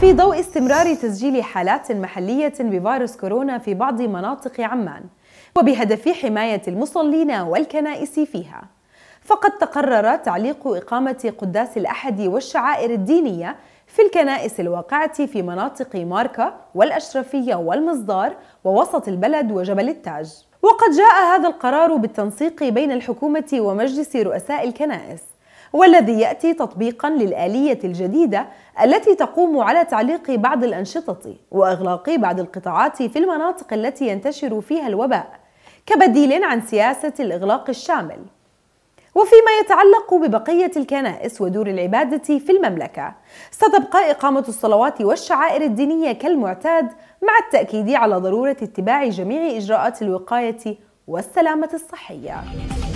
في ضوء استمرار تسجيل حالات محلية بفيروس كورونا في بعض مناطق عمان وبهدف حماية المصلين والكنائس فيها فقد تقرر تعليق إقامة قداس الأحد والشعائر الدينية في الكنائس الواقعة في مناطق ماركة والأشرفية والمصدار ووسط البلد وجبل التاج وقد جاء هذا القرار بالتنسيق بين الحكومة ومجلس رؤساء الكنائس والذي يأتي تطبيقا للآلية الجديدة التي تقوم على تعليق بعض الأنشطة وإغلاق بعض القطاعات في المناطق التي ينتشر فيها الوباء كبديل عن سياسة الإغلاق الشامل وفيما يتعلق ببقية الكنائس ودور العبادة في المملكة ستبقى إقامة الصلوات والشعائر الدينية كالمعتاد مع التأكيد على ضرورة اتباع جميع إجراءات الوقاية والسلامة الصحية